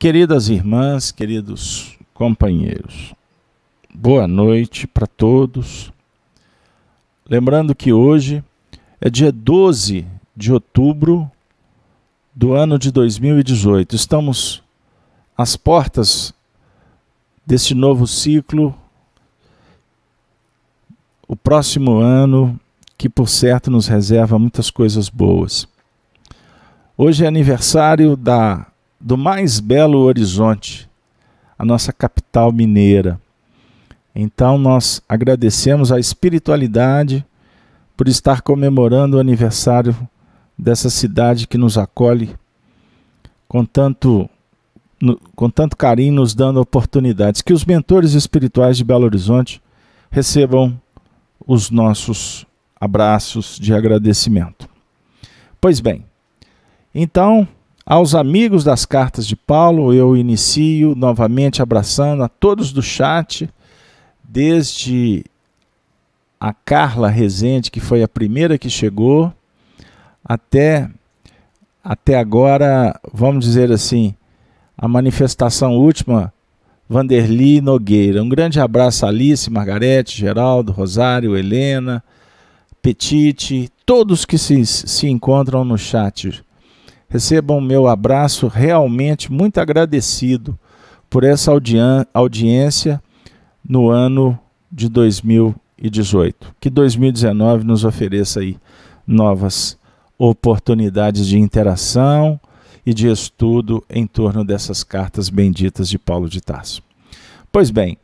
Queridas irmãs, queridos companheiros, boa noite para todos. Lembrando que hoje é dia 12 de outubro do ano de 2018. Estamos às portas desse novo ciclo, o próximo ano, que por certo nos reserva muitas coisas boas. Hoje é aniversário da do mais belo horizonte, a nossa capital mineira. Então nós agradecemos à espiritualidade por estar comemorando o aniversário dessa cidade que nos acolhe com tanto com tanto carinho, nos dando oportunidades. Que os mentores espirituais de Belo Horizonte recebam os nossos abraços de agradecimento. Pois bem, então aos amigos das cartas de Paulo, eu inicio novamente abraçando a todos do chat, desde a Carla Rezende, que foi a primeira que chegou, até até agora, vamos dizer assim, a manifestação última, Vanderli Nogueira. Um grande abraço a Alice, Margarete, Geraldo, Rosário, Helena, Petite, todos que se, se encontram no chat. Recebam o meu abraço, realmente muito agradecido por essa audiência no ano de 2018. Que 2019 nos ofereça aí novas oportunidades de interação e de estudo em torno dessas cartas benditas de Paulo de Tarso. Pois bem,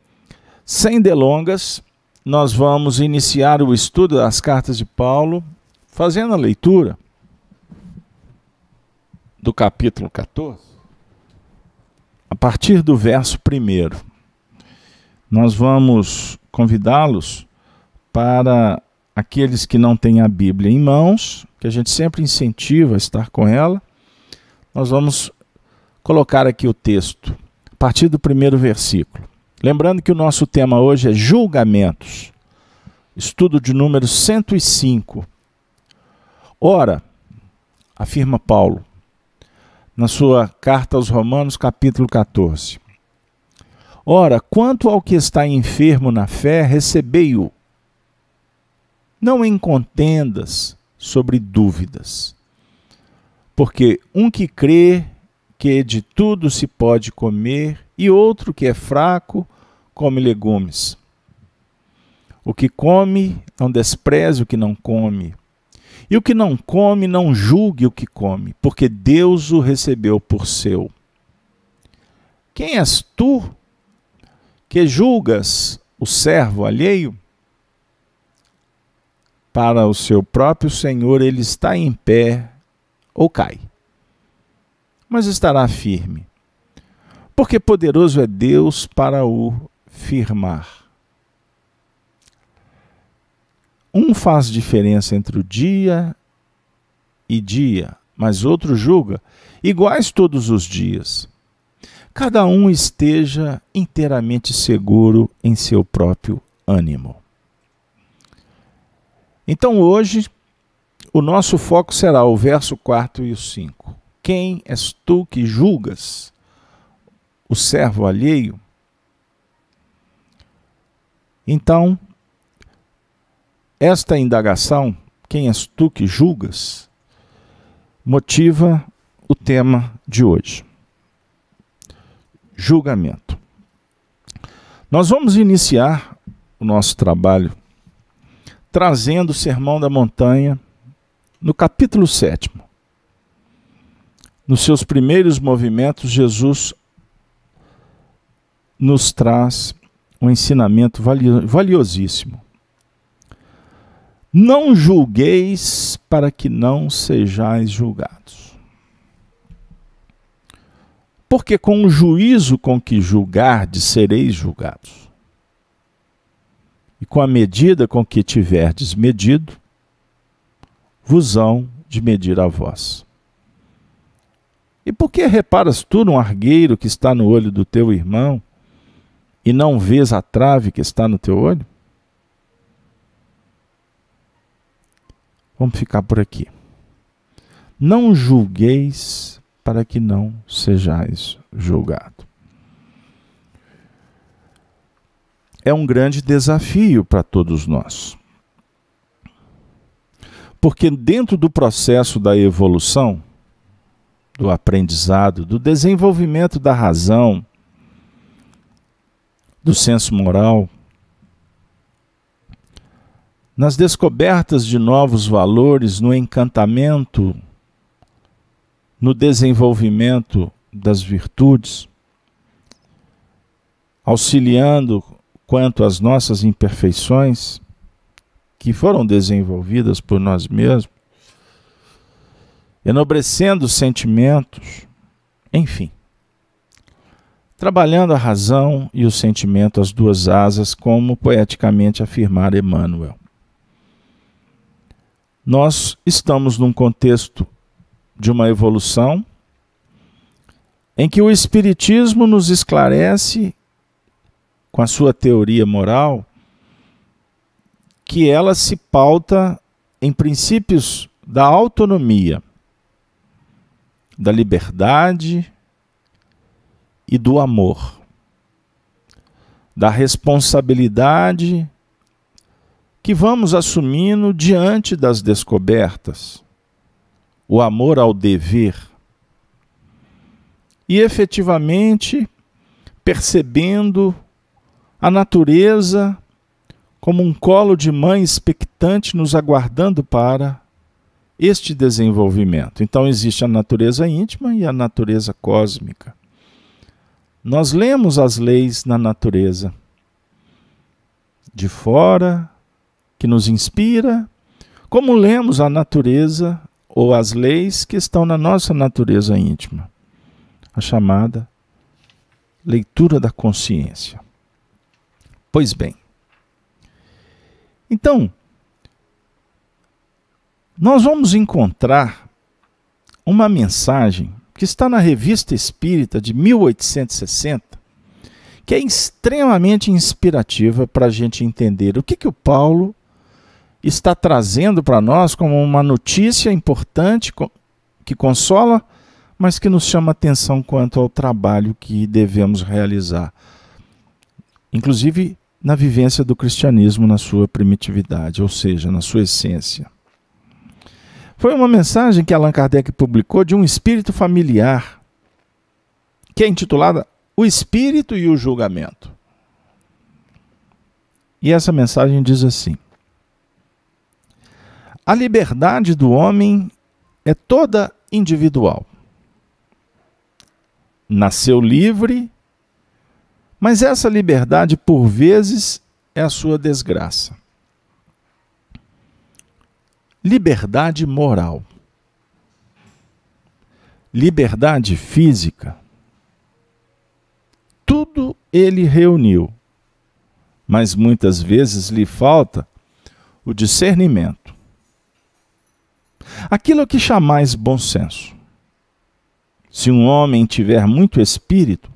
sem delongas, nós vamos iniciar o estudo das cartas de Paulo fazendo a leitura do capítulo 14, a partir do verso 1, nós vamos convidá-los para aqueles que não têm a Bíblia em mãos, que a gente sempre incentiva a estar com ela, nós vamos colocar aqui o texto, a partir do primeiro versículo. Lembrando que o nosso tema hoje é julgamentos, estudo de número 105. Ora, afirma Paulo, na sua carta aos Romanos, capítulo 14. Ora, quanto ao que está enfermo na fé, recebei-o, não em contendas sobre dúvidas. Porque um que crê que de tudo se pode comer, e outro que é fraco come legumes. O que come, não despreze o que não come e o que não come, não julgue o que come, porque Deus o recebeu por seu. Quem és tu que julgas o servo alheio? Para o seu próprio Senhor ele está em pé ou cai, mas estará firme, porque poderoso é Deus para o firmar. Um faz diferença entre o dia e dia, mas outro julga iguais todos os dias. Cada um esteja inteiramente seguro em seu próprio ânimo. Então hoje, o nosso foco será o verso 4 e o 5. Quem és tu que julgas o servo alheio? Então, esta indagação, quem és tu que julgas, motiva o tema de hoje: julgamento. Nós vamos iniciar o nosso trabalho trazendo o Sermão da Montanha no capítulo 7. Nos seus primeiros movimentos, Jesus nos traz um ensinamento valiosíssimo não julgueis para que não sejais julgados. Porque com o juízo com que julgardes, sereis julgados. E com a medida com que tiverdes medido, vos hão de medir a vós. E por que reparas tu no argueiro que está no olho do teu irmão e não vês a trave que está no teu olho? Vamos ficar por aqui. Não julgueis para que não sejais julgado. É um grande desafio para todos nós. Porque dentro do processo da evolução, do aprendizado, do desenvolvimento da razão, do senso moral, nas descobertas de novos valores, no encantamento, no desenvolvimento das virtudes, auxiliando quanto às nossas imperfeições que foram desenvolvidas por nós mesmos, enobrecendo sentimentos, enfim, trabalhando a razão e o sentimento as duas asas, como poeticamente afirmara Emmanuel nós estamos num contexto de uma evolução em que o Espiritismo nos esclarece, com a sua teoria moral, que ela se pauta em princípios da autonomia, da liberdade e do amor, da responsabilidade que vamos assumindo diante das descobertas, o amor ao dever. E efetivamente percebendo a natureza como um colo de mãe expectante nos aguardando para este desenvolvimento. Então existe a natureza íntima e a natureza cósmica. Nós lemos as leis na natureza, de fora que nos inspira, como lemos a natureza ou as leis que estão na nossa natureza íntima, a chamada leitura da consciência. Pois bem, então, nós vamos encontrar uma mensagem que está na Revista Espírita de 1860, que é extremamente inspirativa para a gente entender o que, que o Paulo está trazendo para nós como uma notícia importante que consola, mas que nos chama atenção quanto ao trabalho que devemos realizar, inclusive na vivência do cristianismo na sua primitividade, ou seja, na sua essência. Foi uma mensagem que Allan Kardec publicou de um espírito familiar, que é intitulada O Espírito e o Julgamento. E essa mensagem diz assim: a liberdade do homem é toda individual. Nasceu livre, mas essa liberdade, por vezes, é a sua desgraça. Liberdade moral. Liberdade física. Tudo ele reuniu, mas muitas vezes lhe falta o discernimento aquilo que chamais bom senso. Se um homem tiver muito espírito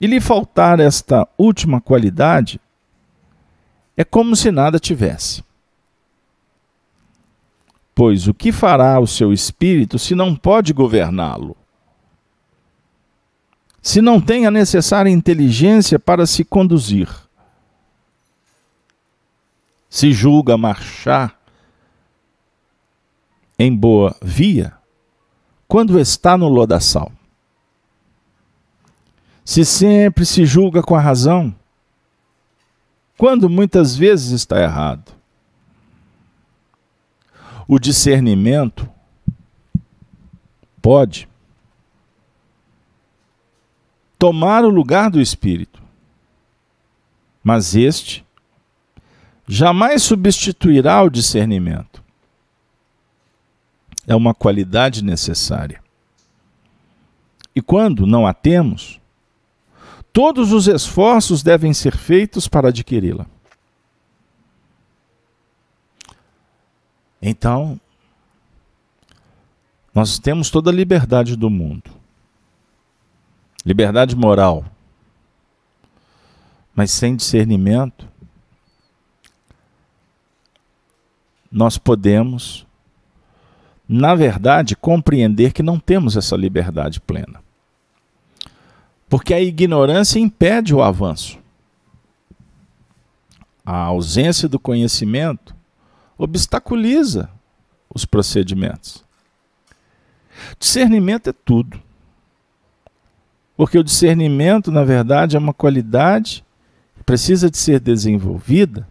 e lhe faltar esta última qualidade, é como se nada tivesse. Pois o que fará o seu espírito se não pode governá-lo? Se não tem a necessária inteligência para se conduzir? Se julga marchar em boa via quando está no lodaçal. Se sempre se julga com a razão, quando muitas vezes está errado. O discernimento pode tomar o lugar do espírito, mas este jamais substituirá o discernimento é uma qualidade necessária. E quando não a temos, todos os esforços devem ser feitos para adquiri-la. Então, nós temos toda a liberdade do mundo, liberdade moral, mas sem discernimento, nós podemos na verdade, compreender que não temos essa liberdade plena. Porque a ignorância impede o avanço. A ausência do conhecimento obstaculiza os procedimentos. Discernimento é tudo. Porque o discernimento, na verdade, é uma qualidade que precisa de ser desenvolvida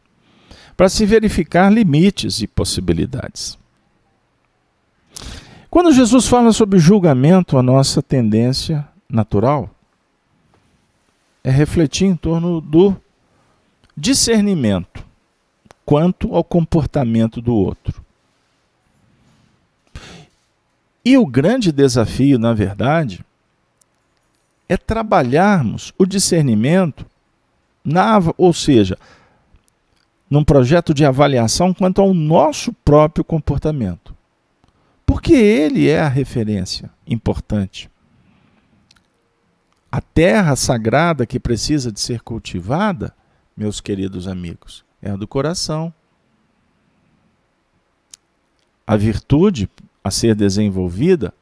para se verificar limites e possibilidades. Quando Jesus fala sobre julgamento, a nossa tendência natural é refletir em torno do discernimento quanto ao comportamento do outro. E o grande desafio, na verdade, é trabalharmos o discernimento na, ou seja, num projeto de avaliação quanto ao nosso próprio comportamento. Porque ele é a referência importante. A terra sagrada que precisa de ser cultivada, meus queridos amigos, é a do coração. A virtude a ser desenvolvida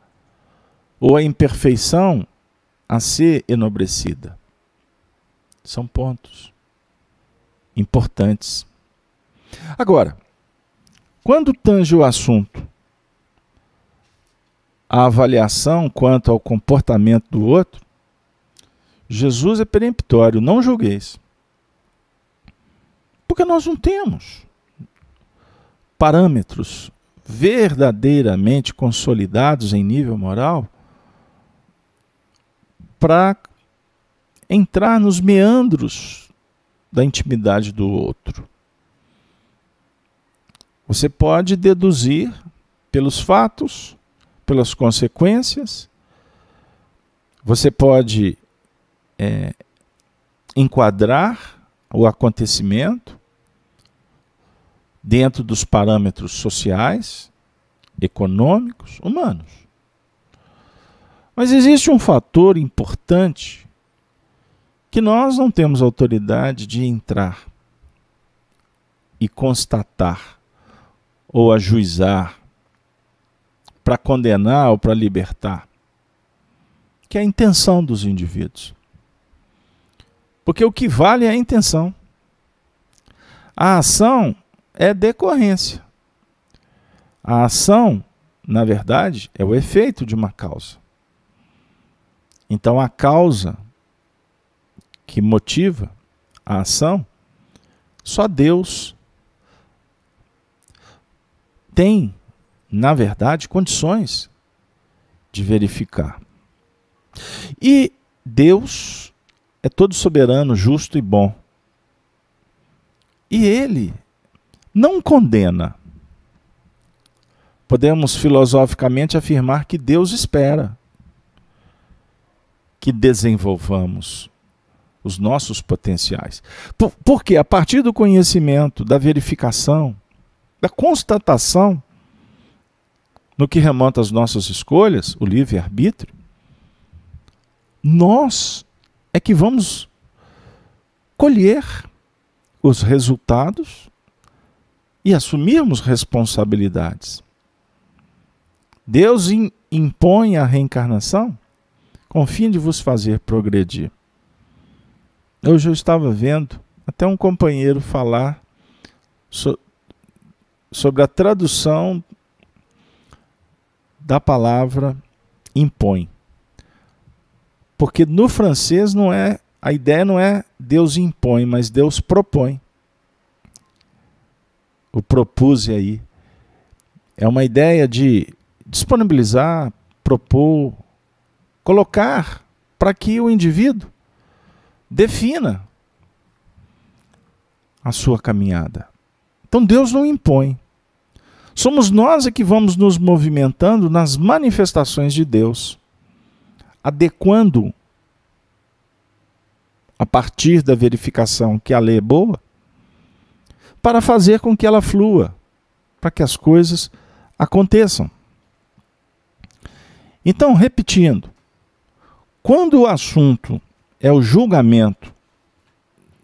ou a imperfeição a ser enobrecida. São pontos importantes. Agora, quando tange o assunto a avaliação quanto ao comportamento do outro, Jesus é peremptório, não julgueis. Porque nós não temos parâmetros verdadeiramente consolidados em nível moral para entrar nos meandros da intimidade do outro. Você pode deduzir pelos fatos, pelas consequências, você pode é, enquadrar o acontecimento dentro dos parâmetros sociais, econômicos, humanos. Mas existe um fator importante que nós não temos autoridade de entrar e constatar ou ajuizar para condenar ou para libertar, que é a intenção dos indivíduos. Porque o que vale é a intenção. A ação é decorrência. A ação, na verdade, é o efeito de uma causa. Então, a causa que motiva a ação, só Deus tem na verdade, condições de verificar. E Deus é todo soberano, justo e bom. E ele não condena. Podemos filosoficamente afirmar que Deus espera que desenvolvamos os nossos potenciais. Por, porque a partir do conhecimento, da verificação, da constatação no que remonta às nossas escolhas, o livre-arbítrio, nós é que vamos colher os resultados e assumirmos responsabilidades. Deus impõe a reencarnação com o fim de vos fazer progredir. Hoje eu estava vendo até um companheiro falar so sobre a tradução da palavra impõe. Porque no francês não é a ideia não é Deus impõe, mas Deus propõe. O propuse é aí é uma ideia de disponibilizar, propor, colocar para que o indivíduo defina a sua caminhada. Então Deus não impõe. Somos nós é que vamos nos movimentando nas manifestações de Deus, adequando a partir da verificação que a lei é boa, para fazer com que ela flua, para que as coisas aconteçam. Então, repetindo, quando o assunto é o julgamento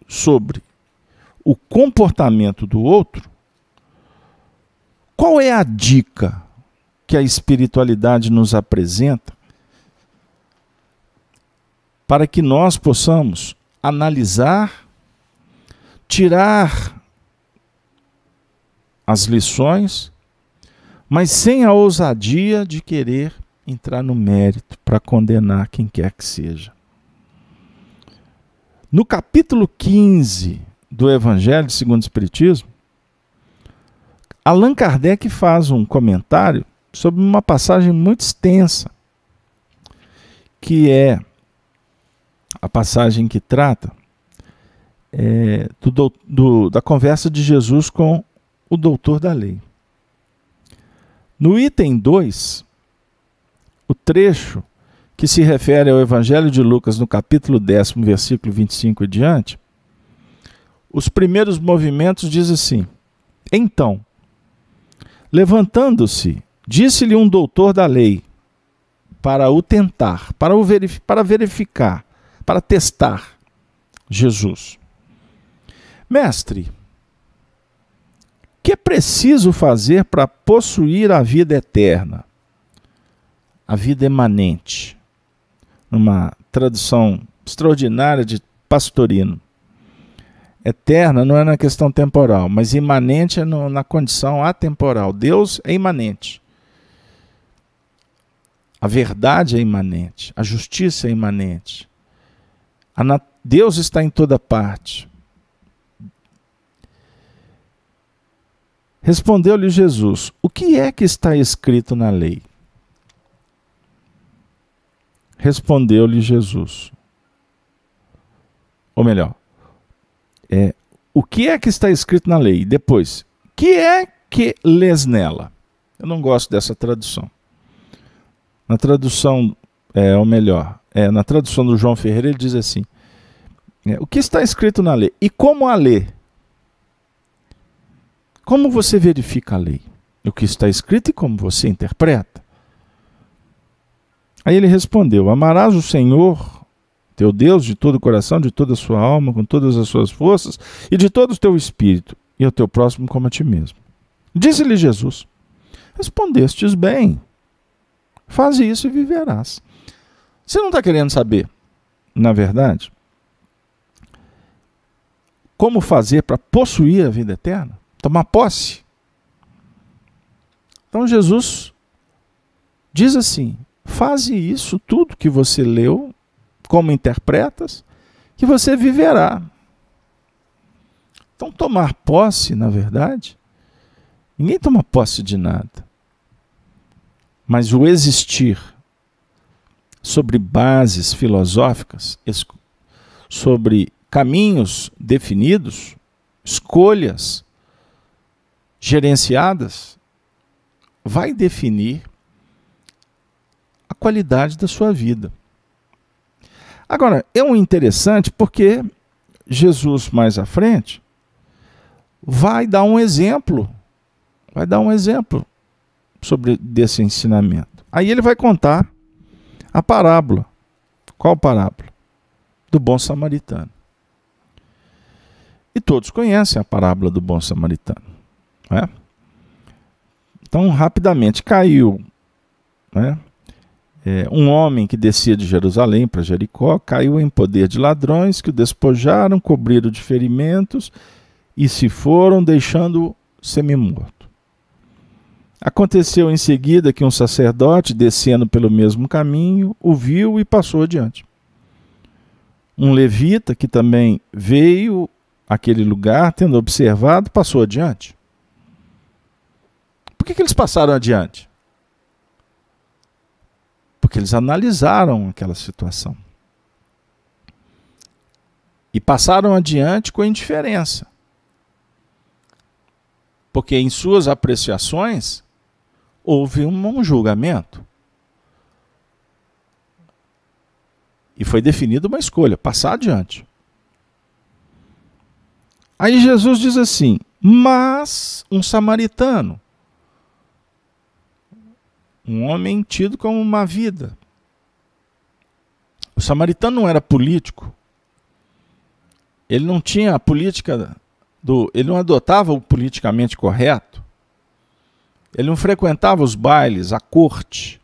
sobre o comportamento do outro, qual é a dica que a espiritualidade nos apresenta para que nós possamos analisar, tirar as lições, mas sem a ousadia de querer entrar no mérito para condenar quem quer que seja. No capítulo 15 do Evangelho segundo o Espiritismo, Allan Kardec faz um comentário sobre uma passagem muito extensa, que é a passagem que trata é, do, do, da conversa de Jesus com o doutor da lei. No item 2, o trecho que se refere ao Evangelho de Lucas, no capítulo 10, versículo 25 e diante, os primeiros movimentos diz assim: Então, Levantando-se, disse-lhe um doutor da lei para o tentar, para o verificar, para verificar, para testar Jesus. Mestre, que é preciso fazer para possuir a vida eterna? A vida emanente. Numa tradução extraordinária de Pastorino. Eterna não é na questão temporal, mas imanente é no, na condição atemporal. Deus é imanente. A verdade é imanente. A justiça é imanente. Deus está em toda parte. Respondeu-lhe Jesus: O que é que está escrito na lei? Respondeu-lhe Jesus. Ou melhor, é, o que é que está escrito na lei? Depois, que é que lês nela? Eu não gosto dessa tradução. Na tradução, é, ou melhor, é, na tradução do João Ferreira, ele diz assim: é, O que está escrito na lei? E como a ler Como você verifica a lei? O que está escrito e como você interpreta? Aí ele respondeu: Amarás o Senhor teu Deus de todo o coração, de toda a sua alma, com todas as suas forças e de todo o teu espírito, e ao teu próximo como a ti mesmo. Disse-lhe Jesus: Respondestes bem. Faze isso e viverás. Você não está querendo saber, na verdade, como fazer para possuir a vida eterna? Tomar posse? Então Jesus diz assim: faze isso tudo que você leu como interpretas, que você viverá. Então, tomar posse, na verdade, ninguém toma posse de nada. Mas o existir sobre bases filosóficas, sobre caminhos definidos, escolhas gerenciadas, vai definir a qualidade da sua vida. Agora, é um interessante porque Jesus, mais à frente, vai dar um exemplo, vai dar um exemplo sobre desse ensinamento. Aí ele vai contar a parábola. Qual parábola? Do bom samaritano. E todos conhecem a parábola do bom samaritano. Né? Então, rapidamente caiu né? É, um homem que descia de Jerusalém para Jericó caiu em poder de ladrões que o despojaram, cobriram de ferimentos e se foram, deixando-o semimorto. Aconteceu em seguida que um sacerdote, descendo pelo mesmo caminho, o viu e passou adiante. Um levita, que também veio àquele lugar, tendo observado, passou adiante. Por que, que eles passaram adiante? porque eles analisaram aquela situação. E passaram adiante com indiferença. Porque em suas apreciações houve um julgamento. E foi definida uma escolha, passar adiante. Aí Jesus diz assim: Mas um samaritano um homem tido como uma vida. O samaritano não era político. Ele não tinha a política do. Ele não adotava o politicamente correto. Ele não frequentava os bailes, a corte.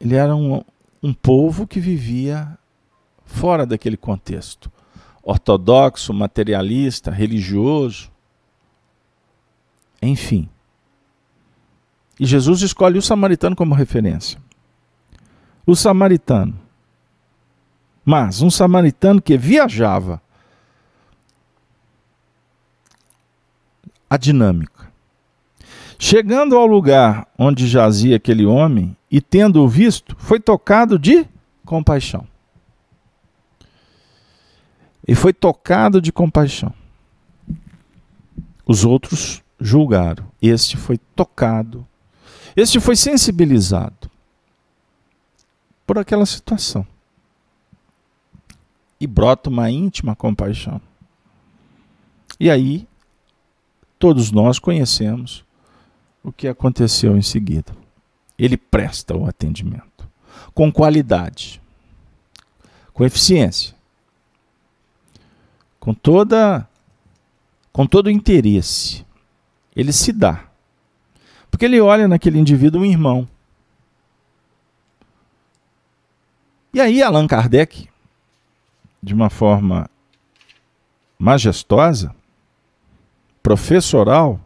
Ele era um, um povo que vivia fora daquele contexto ortodoxo, materialista, religioso. Enfim. E Jesus escolhe o samaritano como referência. O samaritano. Mas um samaritano que viajava. A dinâmica. Chegando ao lugar onde jazia aquele homem e tendo-o visto, foi tocado de compaixão. E foi tocado de compaixão. Os outros julgaram. Este foi tocado este foi sensibilizado por aquela situação. E brota uma íntima compaixão. E aí, todos nós conhecemos o que aconteceu em seguida. Ele presta o atendimento com qualidade, com eficiência, com toda com todo o interesse. Ele se dá porque ele olha naquele indivíduo um irmão. E aí Allan Kardec, de uma forma majestosa, professoral,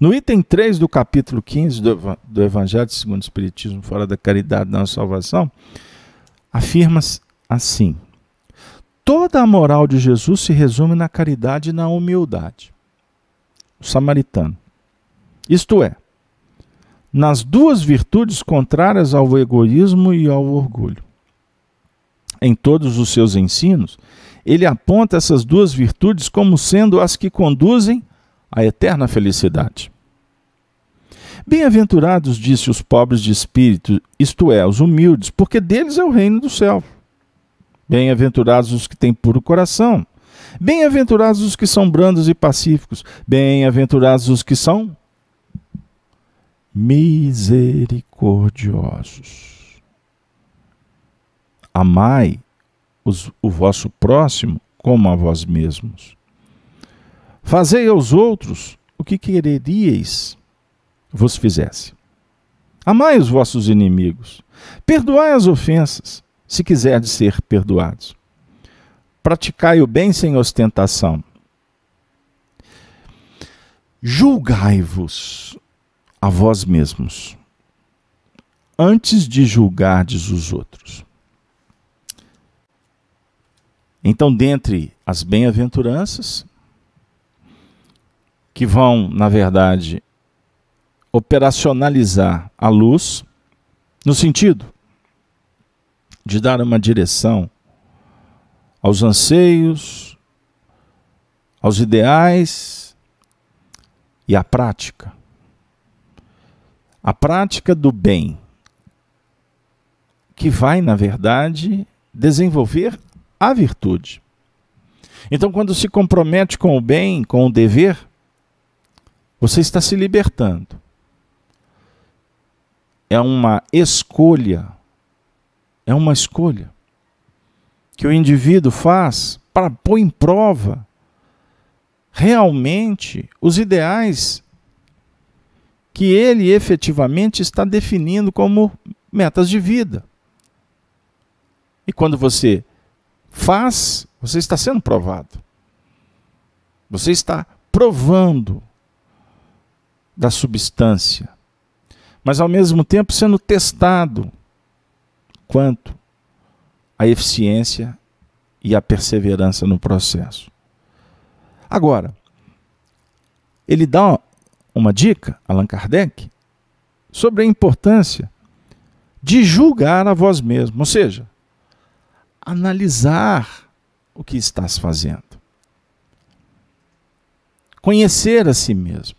no item 3 do capítulo 15 do, Evangelho segundo o Espiritismo, fora da caridade da salvação, afirma assim: toda a moral de Jesus se resume na caridade e na humildade. O samaritano. Isto é, nas duas virtudes contrárias ao egoísmo e ao orgulho. Em todos os seus ensinos, ele aponta essas duas virtudes como sendo as que conduzem à eterna felicidade. Bem-aventurados, disse os pobres de espírito, isto é, os humildes, porque deles é o reino do céu. Bem-aventurados os que têm puro coração. Bem-aventurados os que são brandos e pacíficos. Bem-aventurados os que são misericordiosos. Amai os, o vosso próximo como a vós mesmos. Fazei aos outros o que quereríeis vos fizesse. Amai os vossos inimigos. Perdoai as ofensas, se quiserdes ser perdoados. Praticai o bem sem ostentação. Julgai-vos a vós mesmos, antes de julgardes os outros. Então, dentre as bem-aventuranças, que vão, na verdade, operacionalizar a luz, no sentido de dar uma direção aos anseios, aos ideais e à prática. A prática do bem, que vai, na verdade, desenvolver a virtude. Então, quando se compromete com o bem, com o dever, você está se libertando. É uma escolha, é uma escolha que o indivíduo faz para pôr em prova realmente os ideais que ele efetivamente está definindo como metas de vida. E quando você faz, você está sendo provado. Você está provando da substância, mas ao mesmo tempo sendo testado quanto à eficiência e à perseverança no processo. Agora, ele dá uma dica, Allan Kardec, sobre a importância de julgar a vós mesmo, ou seja, analisar o que estás fazendo. Conhecer a si mesmo.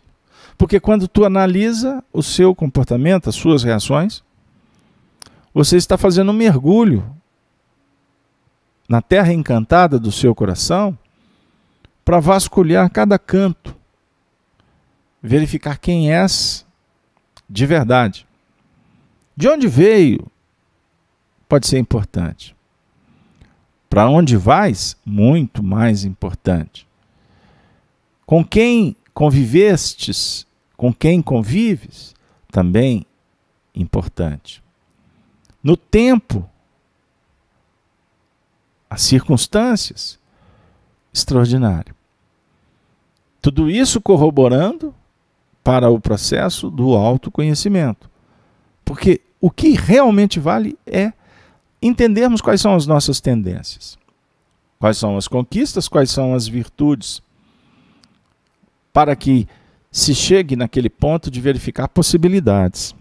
Porque quando tu analisa o seu comportamento, as suas reações, você está fazendo um mergulho na terra encantada do seu coração para vasculhar cada canto verificar quem és de verdade. De onde veio pode ser importante. Para onde vais, muito mais importante. Com quem convivestes, com quem convives, também importante. No tempo, as circunstâncias, extraordinário. Tudo isso corroborando para o processo do autoconhecimento. Porque o que realmente vale é entendermos quais são as nossas tendências, quais são as conquistas, quais são as virtudes, para que se chegue naquele ponto de verificar possibilidades.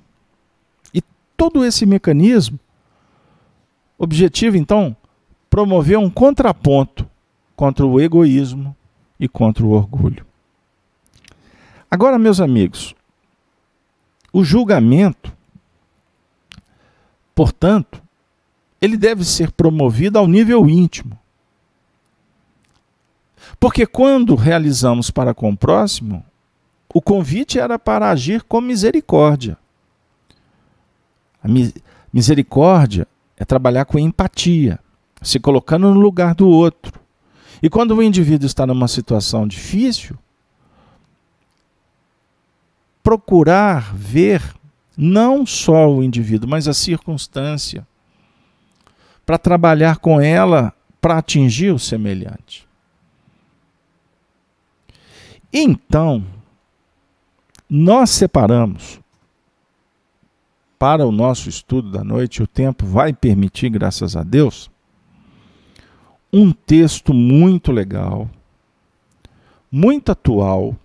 E todo esse mecanismo, objetivo então, promover um contraponto contra o egoísmo e contra o orgulho. Agora, meus amigos, o julgamento, portanto, ele deve ser promovido ao nível íntimo. Porque quando realizamos para com o próximo, o convite era para agir com misericórdia. A misericórdia é trabalhar com empatia, se colocando no lugar do outro. E quando o indivíduo está numa situação difícil, procurar ver não só o indivíduo, mas a circunstância, para trabalhar com ela para atingir o semelhante. Então, nós separamos para o nosso estudo da noite, o tempo vai permitir, graças a Deus, um texto muito legal, muito atual,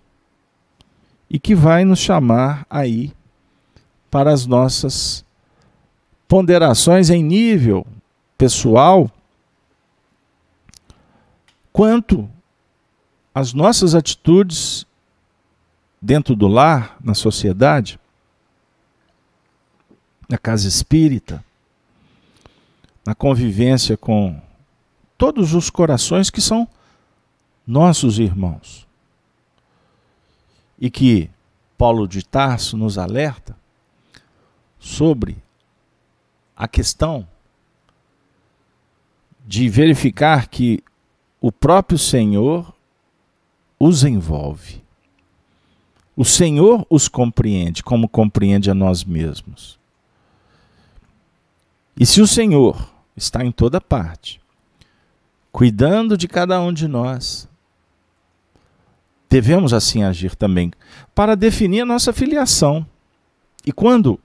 e que vai nos chamar aí para as nossas ponderações em nível pessoal, quanto às nossas atitudes dentro do lar, na sociedade, na casa espírita, na convivência com todos os corações que são nossos irmãos e que Paulo de Tarso nos alerta sobre a questão de verificar que o próprio Senhor os envolve. O Senhor os compreende, como compreende a nós mesmos. E se o Senhor está em toda parte, cuidando de cada um de nós, Devemos assim agir também, para definir a nossa filiação. E quando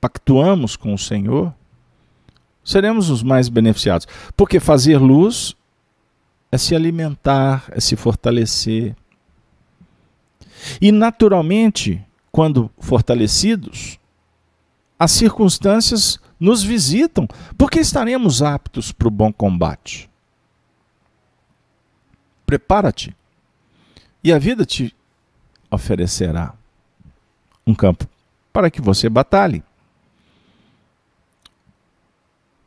pactuamos com o Senhor, seremos os mais beneficiados. Porque fazer luz é se alimentar, é se fortalecer. E naturalmente, quando fortalecidos, as circunstâncias nos visitam, porque estaremos aptos para o bom combate. Prepara-te e a vida te oferecerá um campo para que você batalhe.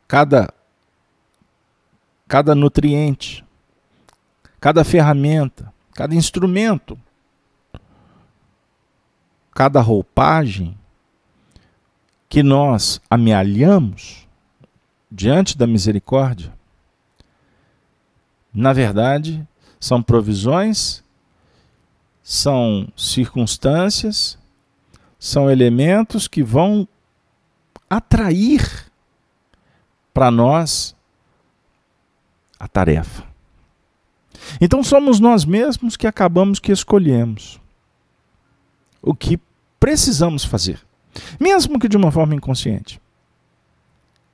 Cada cada nutriente, cada ferramenta, cada instrumento, cada roupagem que nós amealhamos diante da misericórdia, na verdade, são provisões são circunstâncias, são elementos que vão atrair para nós a tarefa. Então somos nós mesmos que acabamos que escolhemos o que precisamos fazer, mesmo que de uma forma inconsciente.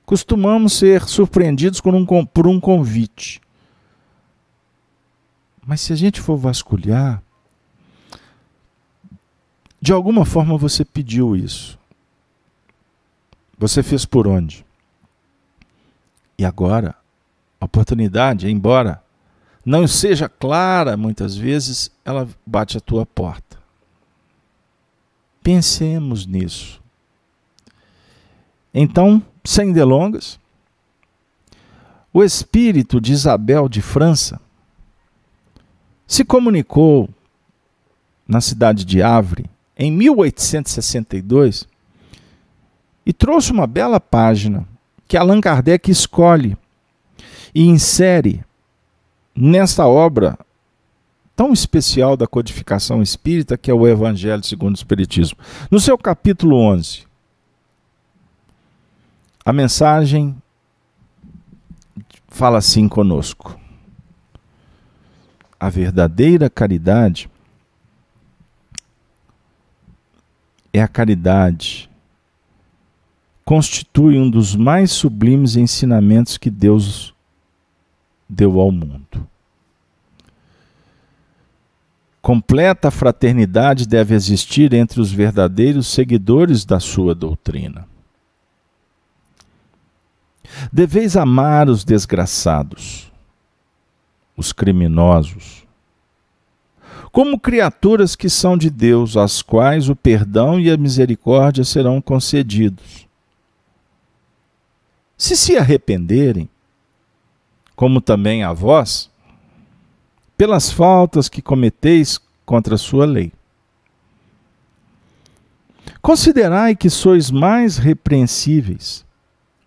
Costumamos ser surpreendidos por um, por um convite. Mas se a gente for vasculhar, de alguma forma você pediu isso. Você fez por onde? E agora, a oportunidade, é embora não seja clara muitas vezes, ela bate a tua porta. Pensemos nisso. Então, sem delongas, o espírito de Isabel de França se comunicou na cidade de Havre em 1862 e trouxe uma bela página que Allan Kardec escolhe e insere nesta obra tão especial da codificação espírita, que é o Evangelho segundo o Espiritismo. No seu capítulo 11, a mensagem fala assim conosco. A verdadeira caridade é a caridade. Constitui um dos mais sublimes ensinamentos que Deus deu ao mundo. Completa fraternidade deve existir entre os verdadeiros seguidores da sua doutrina. Deveis amar os desgraçados, os criminosos, como criaturas que são de Deus, às quais o perdão e a misericórdia serão concedidos. Se se arrependerem, como também a vós, pelas faltas que cometeis contra a sua lei. Considerai que sois mais repreensíveis,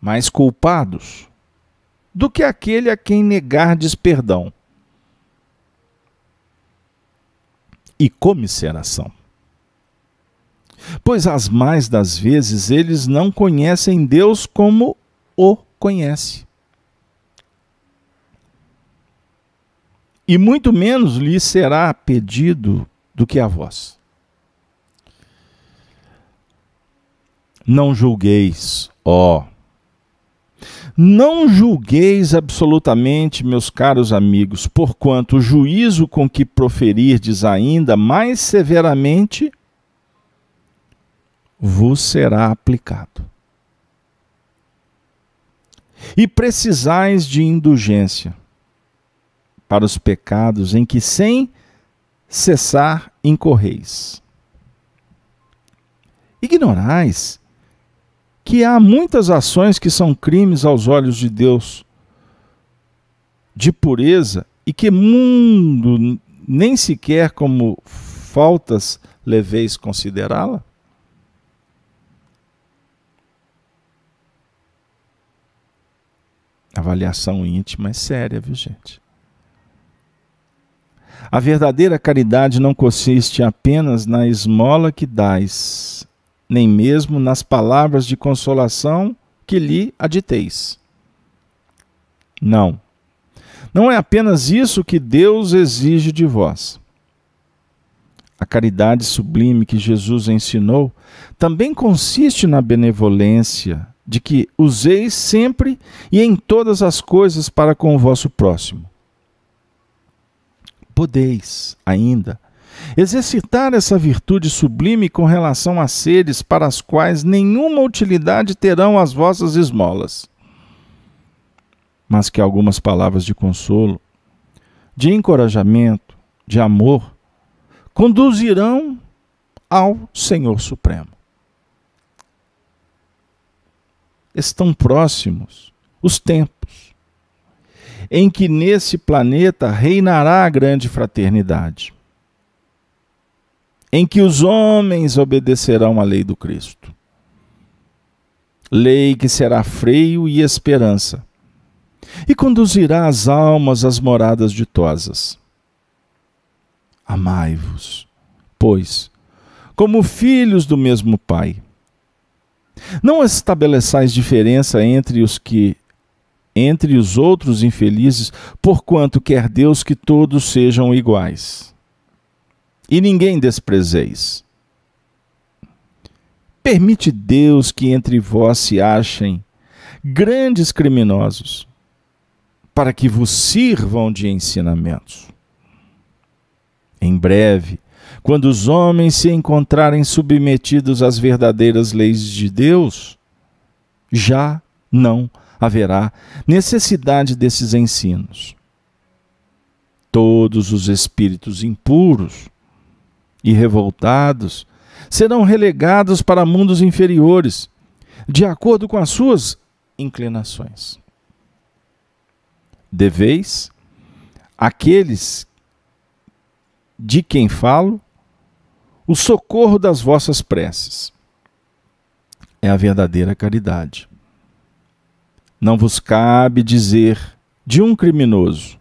mais culpados, do que aquele a quem negardes perdão. e comisseração. Pois as mais das vezes eles não conhecem Deus como o conhece. E muito menos lhe será pedido do que a vós. Não julgueis, ó não julgueis absolutamente, meus caros amigos, porquanto o juízo com que proferirdes ainda mais severamente vos será aplicado. E precisais de indulgência para os pecados em que sem cessar incorreis. Ignorais que há muitas ações que são crimes aos olhos de Deus, de pureza, e que mundo nem sequer como faltas leveis considerá-la? Avaliação íntima é séria, viu, gente? A verdadeira caridade não consiste apenas na esmola que dás nem mesmo nas palavras de consolação que lhe aditeis. Não. Não é apenas isso que Deus exige de vós. A caridade sublime que Jesus ensinou também consiste na benevolência de que useis sempre e em todas as coisas para com o vosso próximo. Podeis ainda Exercitar essa virtude sublime com relação a seres para as quais nenhuma utilidade terão as vossas esmolas. Mas que algumas palavras de consolo, de encorajamento, de amor, conduzirão ao Senhor Supremo. Estão próximos os tempos em que nesse planeta reinará a grande fraternidade em que os homens obedecerão à lei do Cristo. Lei que será freio e esperança, e conduzirá as almas às moradas ditosas. Amai-vos, pois, como filhos do mesmo Pai. Não estabeleçais diferença entre os que entre os outros infelizes, porquanto quer Deus que todos sejam iguais e ninguém desprezeis. Permite Deus que entre vós se achem grandes criminosos, para que vos sirvam de ensinamentos. Em breve, quando os homens se encontrarem submetidos às verdadeiras leis de Deus, já não haverá necessidade desses ensinos. Todos os espíritos impuros, e revoltados serão relegados para mundos inferiores, de acordo com as suas inclinações. Deveis aqueles de quem falo o socorro das vossas preces. É a verdadeira caridade. Não vos cabe dizer de um criminoso: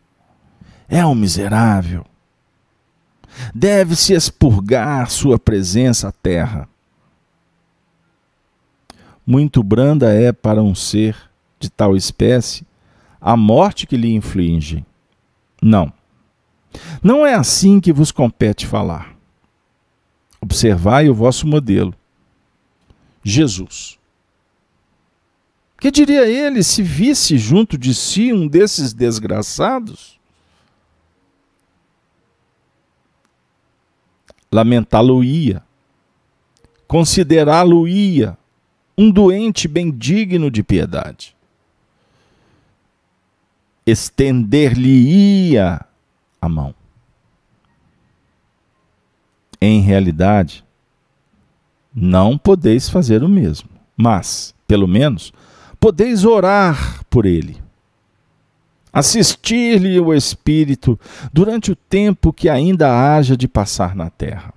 é um miserável, Deve-se expurgar sua presença à terra. Muito branda é para um ser de tal espécie a morte que lhe inflige. Não. Não é assim que vos compete falar. Observai o vosso modelo. Jesus. Que diria ele se visse junto de si um desses desgraçados? lamentá-lo-ia, considerá-lo-ia um doente bem digno de piedade, estender-lhe-ia a mão. Em realidade, não podeis fazer o mesmo, mas, pelo menos, podeis orar por ele assistir-lhe o Espírito durante o tempo que ainda haja de passar na terra.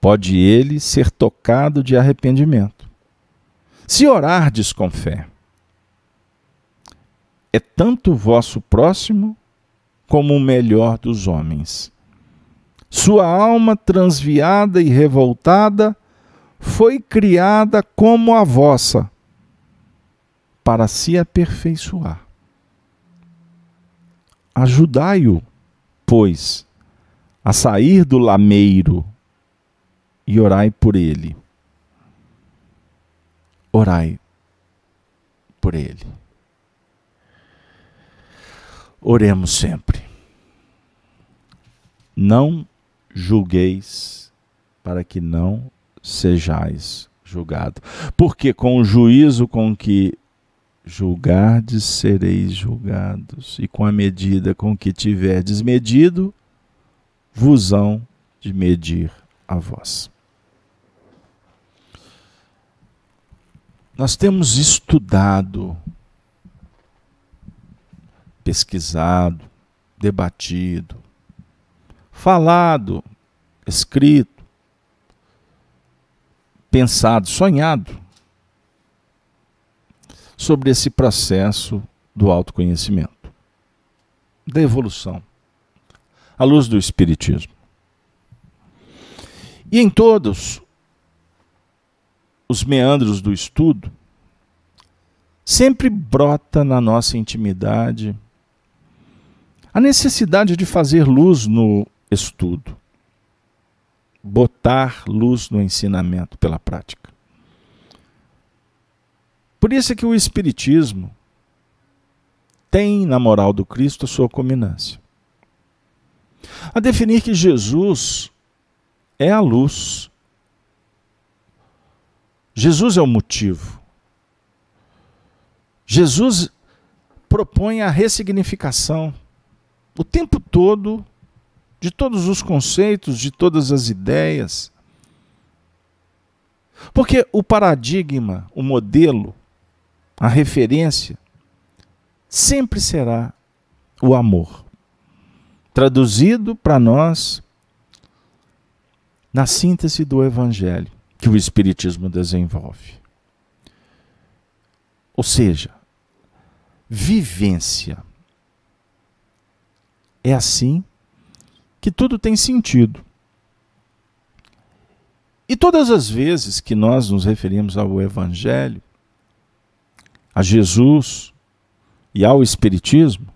Pode ele ser tocado de arrependimento, se orardes com fé. É tanto vosso próximo como o melhor dos homens. Sua alma transviada e revoltada foi criada como a vossa para se aperfeiçoar. Ajudai-o, pois, a sair do lameiro e orai por ele. Orai por ele. Oremos sempre. Não julgueis para que não sejais julgado. Porque com o juízo com que julgardes sereis julgados, e com a medida com que tiverdes medido, vos hão de medir a vós. Nós temos estudado, pesquisado, debatido, falado, escrito, pensado, sonhado sobre esse processo do autoconhecimento, da evolução, à luz do Espiritismo. E em todos os meandros do estudo, sempre brota na nossa intimidade a necessidade de fazer luz no estudo, botar luz no ensinamento pela prática. Por isso é que o Espiritismo tem na moral do Cristo a sua culminância. A definir que Jesus é a luz. Jesus é o motivo. Jesus propõe a ressignificação o tempo todo de todos os conceitos, de todas as ideias. Porque o paradigma, o modelo a referência, sempre será o amor. Traduzido para nós na síntese do Evangelho que o Espiritismo desenvolve. Ou seja, vivência. É assim que tudo tem sentido. E todas as vezes que nós nos referimos ao Evangelho, a Jesus e ao Espiritismo,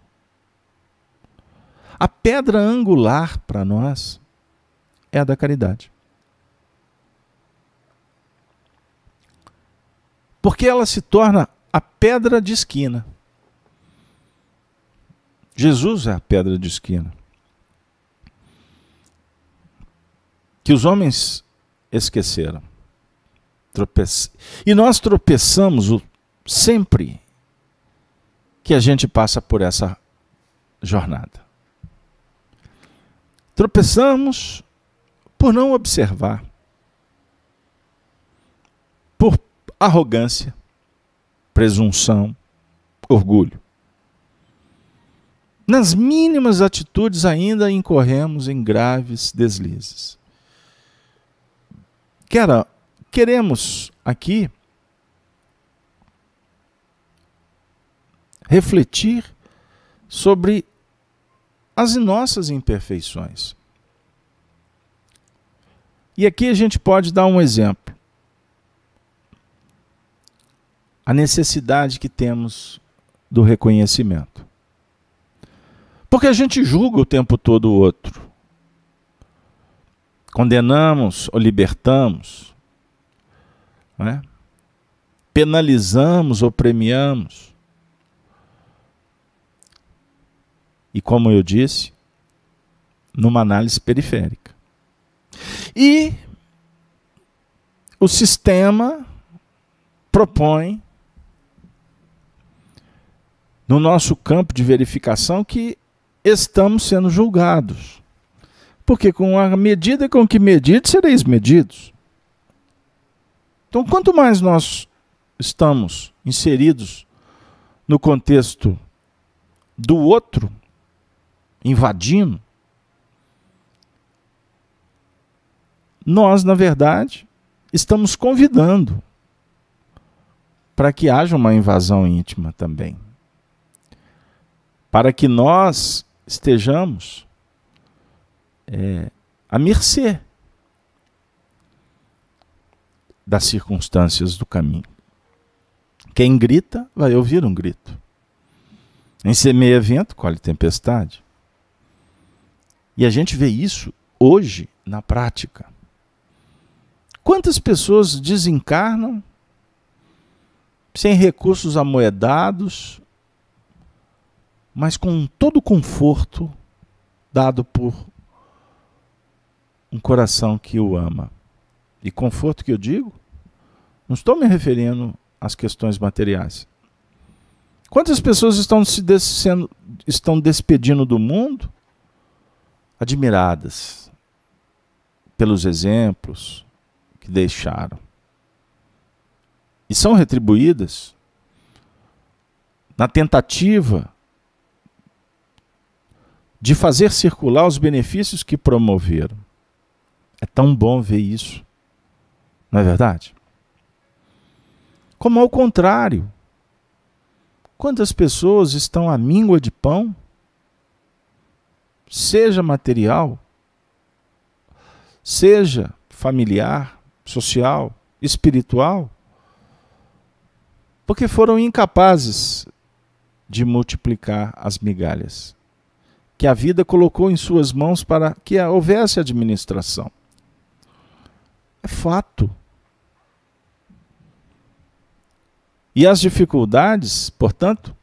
a pedra angular para nós é a da caridade. Porque ela se torna a pedra de esquina. Jesus é a pedra de esquina. Que os homens esqueceram. Tropece... E nós tropeçamos o sempre que a gente passa por essa jornada. Tropeçamos por não observar, por arrogância, presunção, orgulho. Nas mínimas atitudes ainda incorremos em graves deslizes. Queremos aqui refletir sobre as nossas imperfeições. E aqui a gente pode dar um exemplo. A necessidade que temos do reconhecimento. Porque a gente julga o tempo todo o outro. Condenamos ou libertamos. É? Penalizamos ou premiamos. E como eu disse, numa análise periférica. E o sistema propõe no nosso campo de verificação que estamos sendo julgados. Porque com a medida com que medido, sereis medidos. Então, quanto mais nós estamos inseridos no contexto do outro, invadindo, nós, na verdade, estamos convidando para que haja uma invasão íntima também. Para que nós estejamos é, à mercê das circunstâncias do caminho. Quem grita, vai ouvir um grito. Em semeia vento, colhe tempestade. E a gente vê isso hoje na prática. Quantas pessoas desencarnam sem recursos amoedados, mas com todo o conforto dado por um coração que o ama. E conforto que eu digo, não estou me referindo às questões materiais. Quantas pessoas estão se des sendo, estão despedindo do mundo admiradas pelos exemplos que deixaram. E são retribuídas na tentativa de fazer circular os benefícios que promoveram. É tão bom ver isso, não é verdade? Como ao contrário, quantas pessoas estão à míngua de pão? seja material, seja familiar, social, espiritual, porque foram incapazes de multiplicar as migalhas que a vida colocou em suas mãos para que houvesse administração. É fato. E as dificuldades, portanto,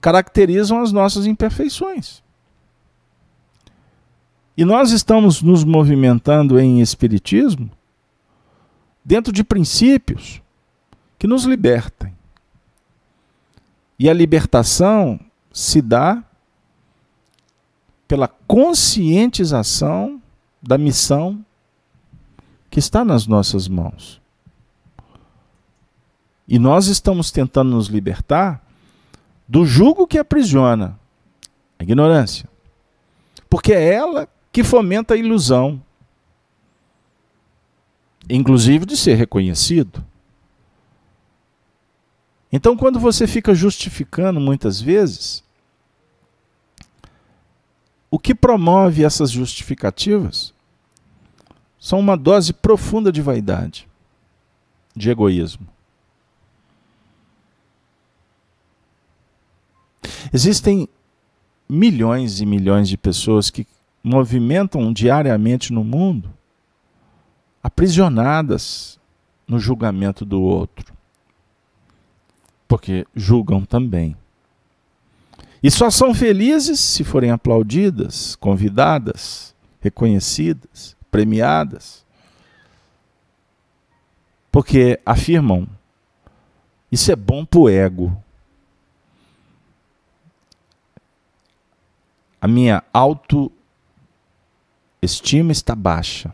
caracterizam as nossas imperfeições. E nós estamos nos movimentando em espiritismo dentro de princípios que nos libertem. E a libertação se dá pela conscientização da missão que está nas nossas mãos. E nós estamos tentando nos libertar do jugo que aprisiona a ignorância. Porque é ela que fomenta a ilusão, inclusive de ser reconhecido. Então, quando você fica justificando muitas vezes, o que promove essas justificativas são uma dose profunda de vaidade, de egoísmo. Existem milhões e milhões de pessoas que movimentam diariamente no mundo, aprisionadas no julgamento do outro, porque julgam também. E só são felizes se forem aplaudidas, convidadas, reconhecidas, premiadas, porque afirmam: isso é bom para o ego. A minha auto estima está baixa.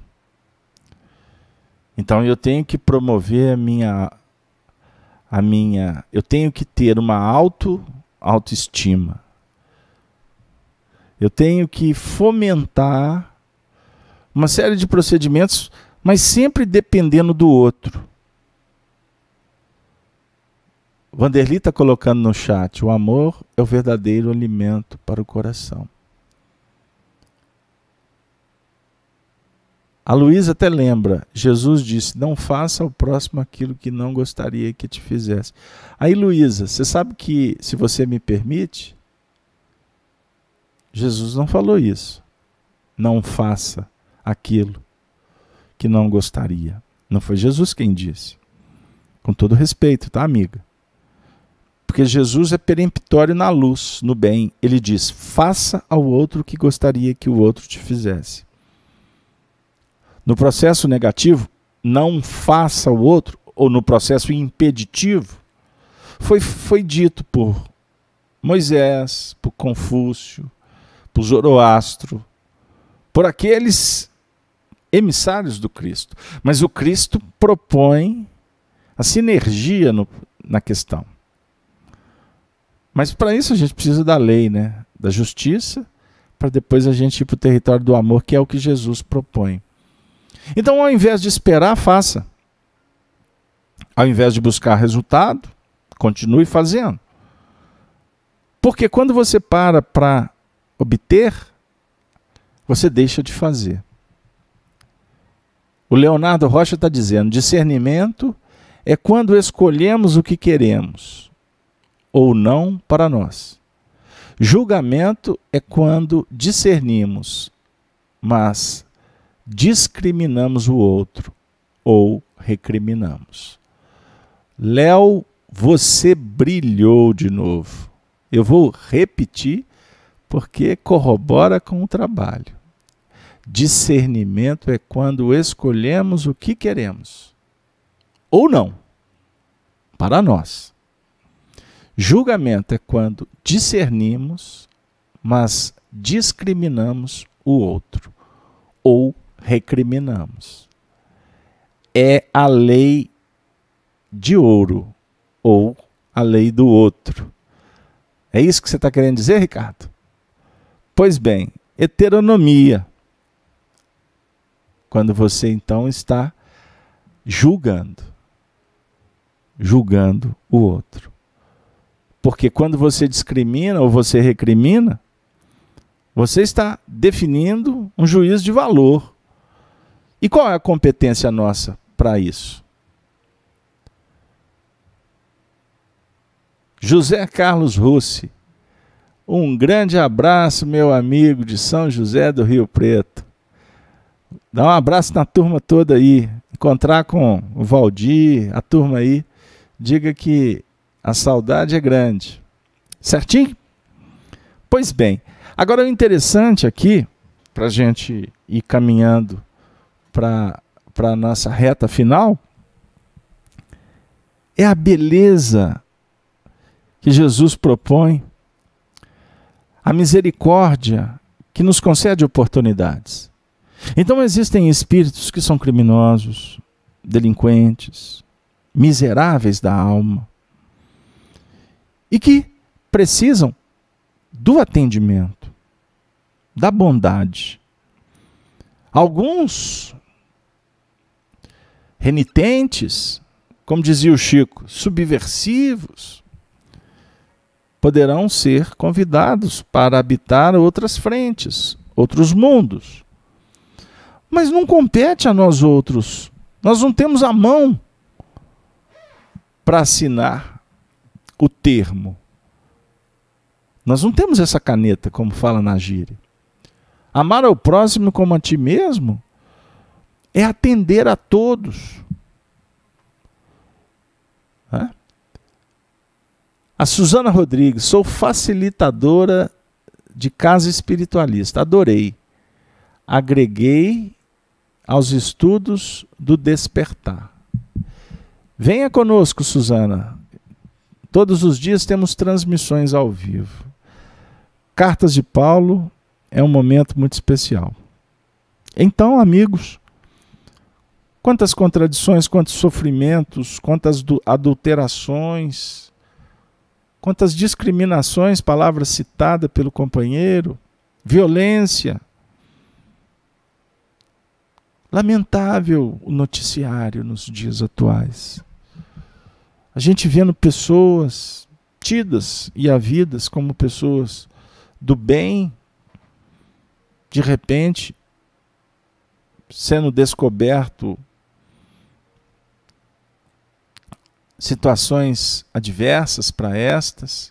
Então eu tenho que promover a minha a minha, eu tenho que ter uma auto autoestima. Eu tenho que fomentar uma série de procedimentos, mas sempre dependendo do outro. Vanderly está colocando no chat: o amor é o verdadeiro alimento para o coração. A Luísa até lembra, Jesus disse: Não faça ao próximo aquilo que não gostaria que te fizesse. Aí, Luísa, você sabe que, se você me permite, Jesus não falou isso. Não faça aquilo que não gostaria. Não foi Jesus quem disse. Com todo respeito, tá, amiga? Porque Jesus é peremptório na luz, no bem. Ele diz: faça ao outro o que gostaria que o outro te fizesse. No processo negativo, não faça o outro, ou no processo impeditivo, foi, foi dito por Moisés, por Confúcio, por Zoroastro, por aqueles emissários do Cristo. Mas o Cristo propõe a sinergia no, na questão. Mas para isso a gente precisa da lei, né? da justiça, para depois a gente ir para o território do amor, que é o que Jesus propõe. Então, ao invés de esperar, faça. Ao invés de buscar resultado, continue fazendo. Porque quando você para para obter, você deixa de fazer. O Leonardo Rocha está dizendo: discernimento é quando escolhemos o que queremos ou não para nós. Julgamento é quando discernimos, mas discriminamos o outro ou recriminamos. Léo, você brilhou de novo. Eu vou repetir porque corrobora com o trabalho. Discernimento é quando escolhemos o que queremos ou não para nós. Julgamento é quando discernimos, mas discriminamos o outro ou recriminamos. É a lei de ouro ou a lei do outro. É isso que você está querendo dizer, Ricardo? Pois bem, heteronomia. Quando você então está julgando, julgando o outro. Porque quando você discrimina ou você recrimina, você está definindo um juízo de valor. E qual é a competência nossa para isso? José Carlos Russi. Um grande abraço, meu amigo de São José do Rio Preto. Dá um abraço na turma toda aí. Encontrar com o Valdir, a turma aí. Diga que a saudade é grande. Certinho? Pois bem, agora o interessante aqui, para a gente ir caminhando para a nossa reta final é a beleza que Jesus propõe, a misericórdia que nos concede oportunidades. Então existem espíritos que são criminosos, delinquentes, miseráveis da alma e que precisam do atendimento, da bondade. Alguns renitentes, como dizia o Chico, subversivos, poderão ser convidados para habitar outras frentes, outros mundos. Mas não compete a nós outros. Nós não temos a mão para assinar o termo. Nós não temos essa caneta, como fala na gíria. Amar ao próximo como a ti mesmo é atender a todos. Hã? A Suzana Rodrigues, sou facilitadora de casa espiritualista, adorei. Agreguei aos estudos do despertar. Venha conosco, Suzana. Todos os dias temos transmissões ao vivo. Cartas de Paulo é um momento muito especial. Então, amigos, Quantas contradições, quantos sofrimentos, quantas adulterações, quantas discriminações, palavra citada pelo companheiro, violência. Lamentável o noticiário nos dias atuais. A gente vendo pessoas tidas e havidas como pessoas do bem, de repente sendo descoberto situações adversas para estas,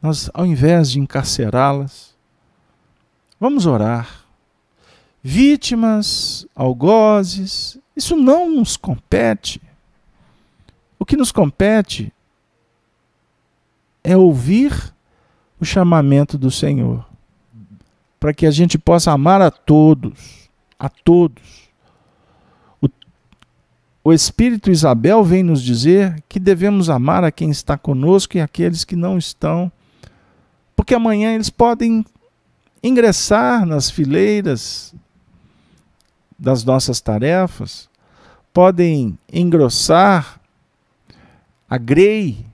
nós, ao invés de encarcerá-las, vamos orar. Vítimas, algozes, isso não nos compete. O que nos compete é ouvir o chamamento do Senhor, para que a gente possa amar a todos, a todos o Espírito Isabel vem nos dizer que devemos amar a quem está conosco e aqueles que não estão, porque amanhã eles podem ingressar nas fileiras das nossas tarefas, podem engrossar a grei,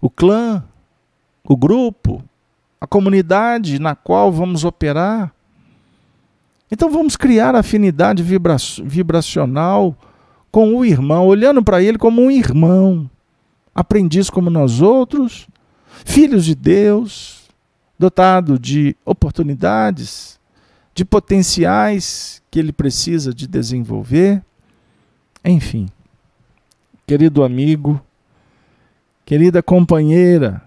o clã, o grupo, a comunidade na qual vamos operar. Então vamos criar afinidade vibracional com o irmão, olhando para ele como um irmão, aprendiz como nós outros, filhos de Deus, dotado de oportunidades, de potenciais que ele precisa de desenvolver. Enfim, querido amigo, querida companheira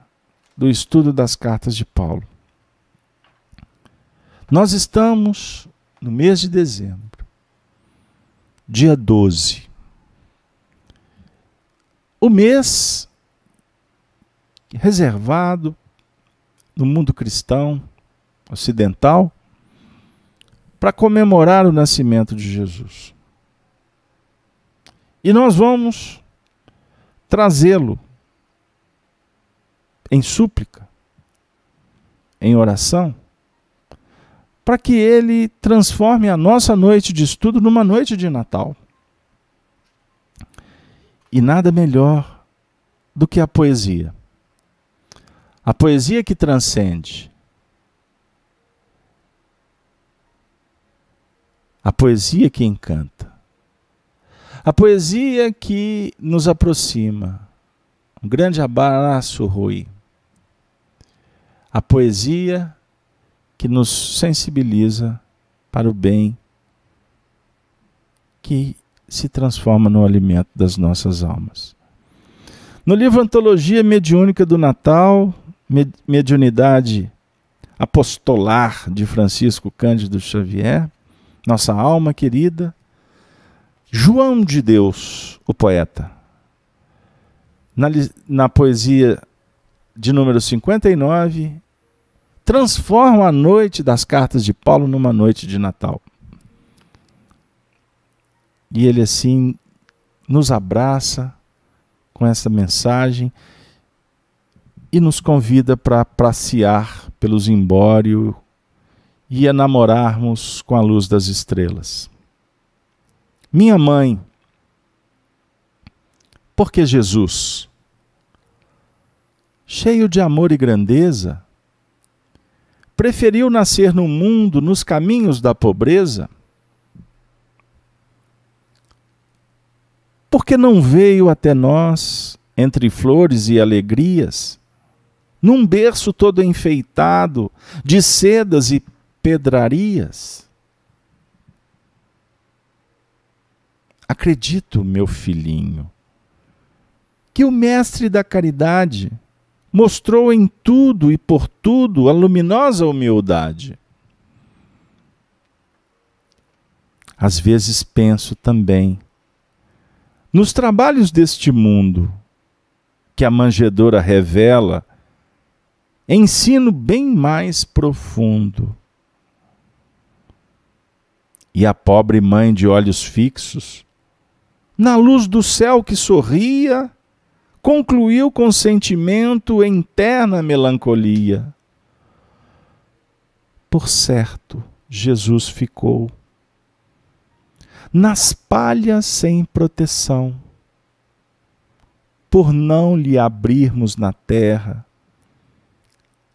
do estudo das cartas de Paulo, nós estamos no mês de dezembro, dia 12 o mês reservado no mundo cristão ocidental para comemorar o nascimento de Jesus. E nós vamos trazê-lo em súplica, em oração, para que ele transforme a nossa noite de estudo numa noite de Natal. E nada melhor do que a poesia. A poesia que transcende. A poesia que encanta. A poesia que nos aproxima. Um grande abraço, Rui. A poesia que nos sensibiliza para o bem que se transforma no alimento das nossas almas. No livro Antologia Mediúnica do Natal, Mediunidade Apostolar de Francisco Cândido Xavier, nossa alma querida, João de Deus, o poeta, na, na poesia de número 59, transforma a noite das cartas de Paulo numa noite de Natal. E ele assim nos abraça com essa mensagem e nos convida para passear pelo Zimbório e enamorarmos com a luz das estrelas. Minha mãe, porque Jesus, cheio de amor e grandeza, preferiu nascer no mundo nos caminhos da pobreza porque não veio até nós entre flores e alegrias, num berço todo enfeitado de sedas e pedrarias? Acredito, meu filhinho, que o Mestre da Caridade mostrou em tudo e por tudo a luminosa humildade. Às vezes penso também nos trabalhos deste mundo, que a manjedora revela, ensino bem mais profundo. E a pobre mãe de olhos fixos, na luz do céu que sorria, concluiu com sentimento em terna melancolia. Por certo, Jesus ficou nas palhas sem proteção, por não lhe abrirmos na terra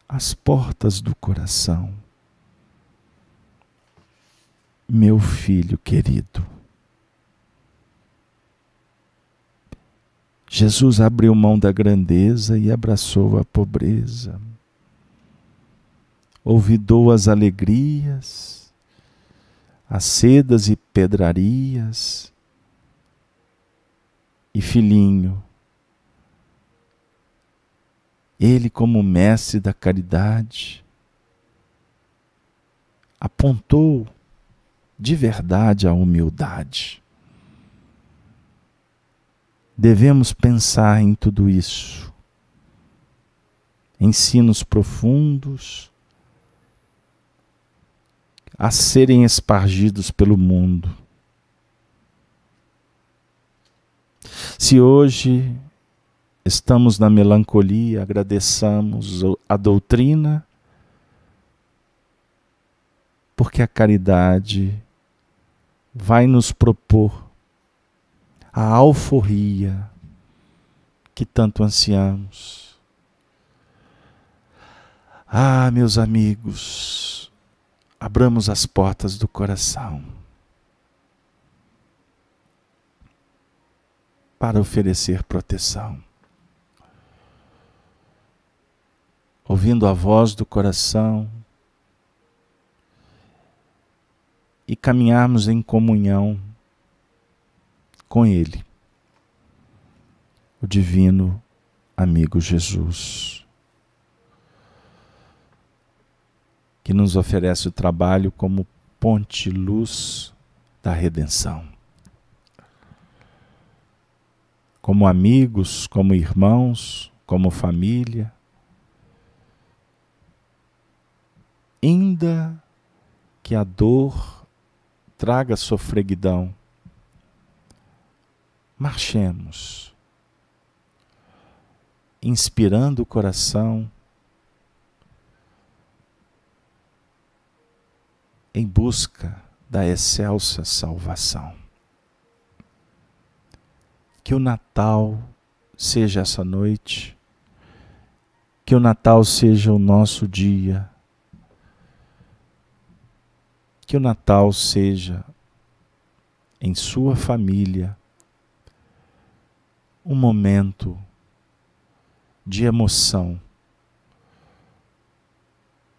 as portas do coração. Meu filho querido, Jesus abriu mão da grandeza e abraçou a pobreza, ouvidou as alegrias, as sedas e pedrarias, e filhinho, ele, como mestre da caridade, apontou de verdade a humildade. Devemos pensar em tudo isso. Ensinos profundos, a serem espargidos pelo mundo. Se hoje estamos na melancolia, agradeçamos a doutrina, porque a caridade vai nos propor a alforria que tanto ansiamos. Ah, meus amigos, abramos as portas do coração para oferecer proteção. Ouvindo a voz do coração e caminharmos em comunhão com Ele, o Divino Amigo Jesus. que nos oferece o trabalho como ponte-luz da redenção. Como amigos, como irmãos, como família, ainda que a dor traga sofreguidão, marchemos, inspirando o coração em busca da excelsa salvação. Que o Natal seja essa noite, que o Natal seja o nosso dia, que o Natal seja em sua família um momento de emoção,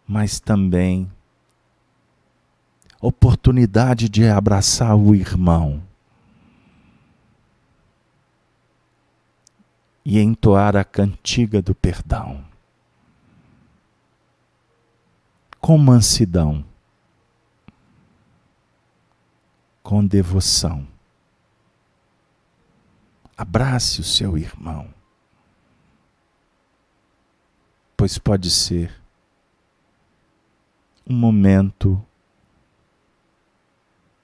mas também oportunidade de abraçar o irmão e entoar a cantiga do perdão. Com mansidão, com devoção. Abrace o seu irmão, pois pode ser um momento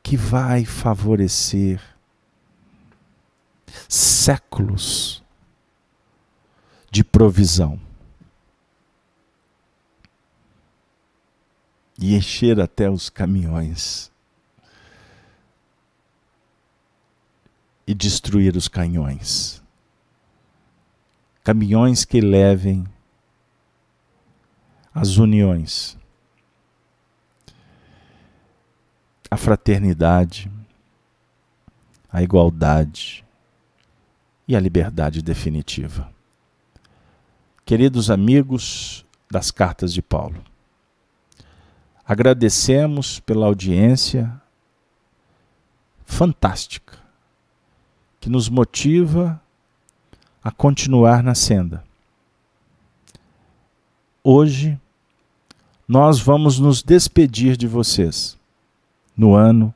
que vai favorecer séculos de provisão e encher até os caminhões e destruir os canhões caminhões que levem as uniões a fraternidade, a igualdade e a liberdade definitiva. Queridos amigos das cartas de Paulo, agradecemos pela audiência fantástica que nos motiva a continuar na senda. Hoje, nós vamos nos despedir de vocês no ano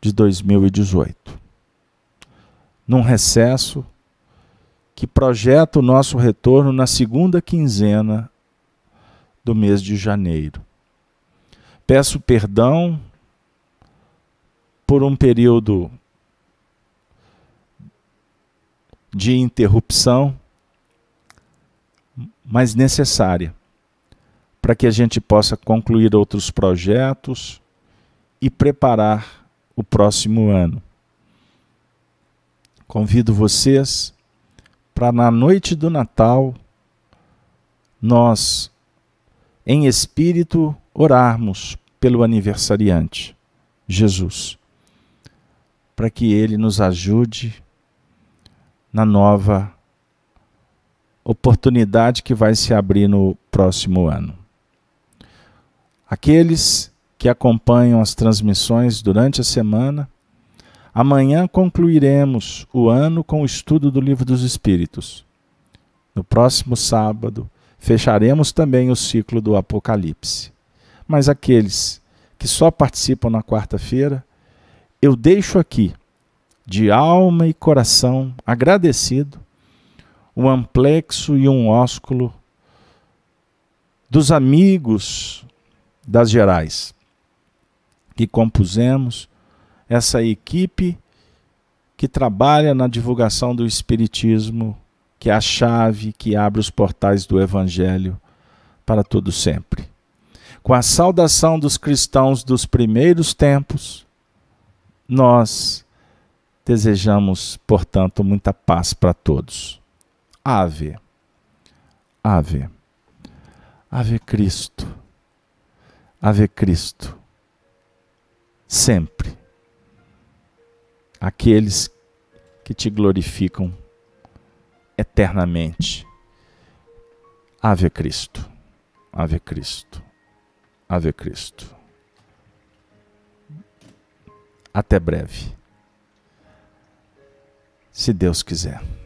de 2018. Num recesso que projeta o nosso retorno na segunda quinzena do mês de janeiro. Peço perdão por um período de interrupção, mas necessária, para que a gente possa concluir outros projetos e preparar o próximo ano. Convido vocês para na noite do Natal nós, em espírito, orarmos pelo aniversariante, Jesus, para que ele nos ajude na nova oportunidade que vai se abrir no próximo ano. Aqueles que acompanham as transmissões durante a semana. Amanhã concluiremos o ano com o estudo do Livro dos Espíritos. No próximo sábado, fecharemos também o ciclo do Apocalipse. Mas aqueles que só participam na quarta-feira, eu deixo aqui, de alma e coração agradecido, um amplexo e um ósculo dos amigos das Gerais que compusemos, essa equipe que trabalha na divulgação do Espiritismo, que é a chave que abre os portais do Evangelho para todo sempre. Com a saudação dos cristãos dos primeiros tempos, nós desejamos, portanto, muita paz para todos. Ave, Ave, Ave Cristo, Ave Cristo sempre aqueles que te glorificam eternamente. Ave Cristo, Ave Cristo, Ave Cristo. Até breve, se Deus quiser.